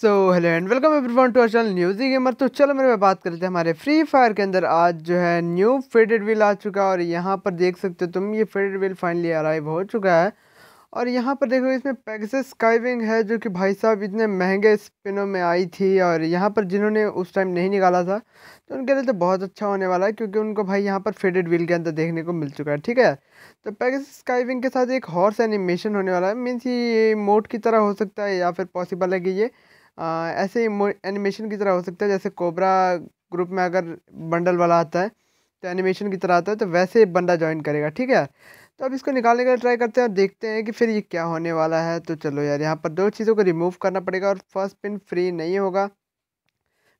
so hello and welcome everyone to Achal channel न्यूजी gamer तो चलो मेरे बात करते हैं हमारे फ्री फायर के अंदर आज जो है न्यू फेडेड व्हील आ चुका है और यहाँ पर देख सकते हो तुम ये फेडेड व्हील फाइनली अराइव हो चुका है और यहाँ पर देखो इसमें पैगस स्काईविंग है जो कि भाई साहब इतने महंगे स्पिनों में आई थी और यहाँ पर जिन्होंने उस टाइम नहीं निकाला था तो उनके लिए तो बहुत अच्छा होने वाला है क्योंकि उनको भाई यहाँ पर फेडेड व्हील के अंदर देखने को मिल चुका है ठीक है तो पैगस स्काईविंग के साथ एक हॉर्स एनिमेशन होने वाला है मीन्स ये मोट की तरह हो सकता है या फिर पॉसिबल है कि ये ऐसे ही एनिमेशन की तरह हो सकता है जैसे कोबरा ग्रुप में अगर बंडल वाला आता है तो एनिमेशन की तरह आता है तो वैसे ही बंदा ज्वाइन करेगा ठीक है तो अब इसको निकालने का ट्राई करते हैं और देखते हैं कि फिर ये क्या होने वाला है तो चलो यार यहाँ पर दो चीज़ों को रिमूव करना पड़ेगा और फर्स्ट पिन फ्री नहीं होगा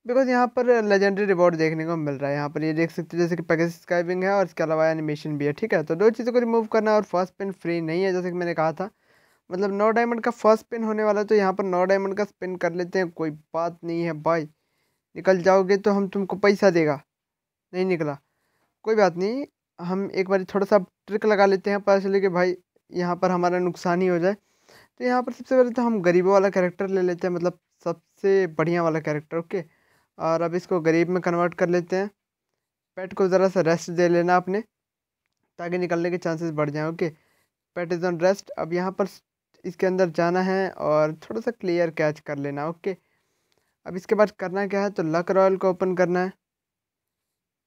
बिकॉज यहाँ पर लेजेंडरी रिवॉर्ड देखने को मिल रहा है यहाँ पर ये देख सकते हो जैसे कि पैकेज स्क्राइबिंग है और इसके अलावा एनिमेशन भी है ठीक है तो दो चीज़ों को रिमूव करना और फर्स्ट पिन फ्री नहीं है जैसे कि मैंने कहा था मतलब नौ डायमंड का फर्स्ट स्पिन होने वाला तो यहाँ पर नौ डायमंड का स्पिन कर लेते हैं कोई बात नहीं है भाई निकल जाओगे तो हम तुमको पैसा देगा नहीं निकला कोई बात नहीं हम एक बार थोड़ा सा ट्रिक लगा लेते हैं पता चले कि भाई यहाँ पर हमारा नुकसान ही हो जाए तो यहाँ पर सबसे पहले तो हम गरीबों वाला कैरेक्टर ले लेते हैं मतलब सबसे बढ़िया वाला कैरेक्टर ओके और अब इसको गरीब में कन्वर्ट कर लेते हैं पेट को ज़रा सा रेस्ट दे लेना आपने ताकि निकलने के चांसेस बढ़ जाएँ okay pet is on rest अब यहाँ पर इसके अंदर जाना है और थोड़ा सा क्लियर कैच कर लेना ओके अब इसके बाद करना क्या है तो लक रॉयल को ओपन करना है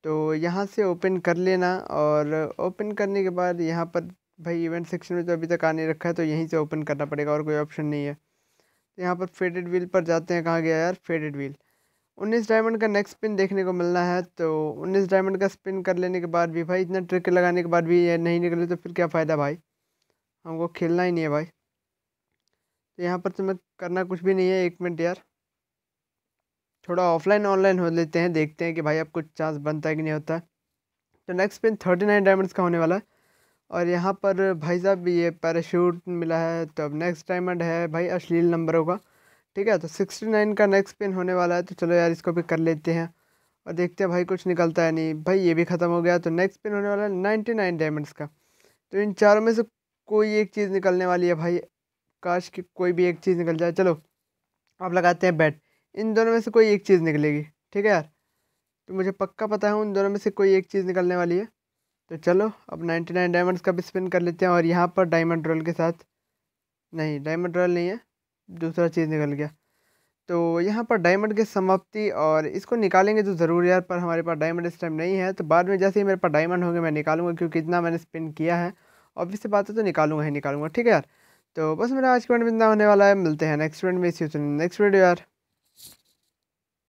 तो यहाँ से ओपन कर लेना और ओपन करने के बाद यहाँ पर भाई इवेंट सेक्शन में तो अभी तक आ नहीं रखा है तो यहीं से ओपन करना पड़ेगा और कोई ऑप्शन नहीं है तो यहाँ पर फेडेड व्हील पर जाते हैं कहाँ गया यार फेडेड व्हील उन्नीस डायमंड का नेक्स्ट स्पिन देखने को मिलना है तो उन्नीस डायमंड का स्पिन कर लेने के बाद भी भाई इतना ट्रिक लगाने के बाद भी ये नहीं निकले तो फिर क्या फ़ायदा भाई हमको खेलना ही नहीं है भाई तो यहाँ पर तुम्हें तो करना कुछ भी नहीं है एक मिनट यार थोड़ा ऑफलाइन ऑनलाइन हो लेते हैं देखते हैं कि भाई कुछ चांस बनता है कि नहीं होता तो next pin thirty nine diamonds का होने वाला है और यहाँ पर भाई साहब ये पैराशूट मिला है तो अब नेक्स्ट डायमंड है भाई अश्लील नंबरों का ठीक है तो सिक्सटी नाइन का नेक्स्ट पिन होने वाला है तो चलो यार इसको भी कर लेते हैं और देखते हैं भाई कुछ निकलता है नहीं भाई ये भी ख़त्म हो गया तो नेक्स्ट पिन होने वाला है नाइन्टी नाइन डायमंड्स का तो इन चारों में से कोई एक चीज़ निकलने वाली है भाई काश कि कोई भी एक चीज़ निकल जाए चलो आप लगाते हैं बैट इन दोनों में से कोई एक चीज़ निकलेगी ठीक है यार तो मुझे पक्का पता है उन दोनों में से कोई एक चीज़ निकलने वाली है तो चलो अब नाइन्टी नाइन डायमंड्स का भी स्पिन कर लेते हैं और यहाँ पर डायमंड रोल के साथ नहीं डायमंड रोल नहीं है दूसरा चीज़ निकल गया तो यहाँ पर डायमंड की समाप्ति और इसको निकालेंगे तो ज़रूर यार पर हमारे पास डायमंड इस टाइम नहीं है तो बाद में जैसे ही मेरे पास डायमंड होंगे मैं निकालूंगा क्योंकि इतना मैंने स्पिन किया है ऑब्वियस से बात है तो निकालूंगा ही निकालूंगा ठीक है यार तो बस मेरा आज का में इतना होने वाला है मिलते हैं नेक्स्ट वीडियो में इसी नेक्स्ट वीडियो यार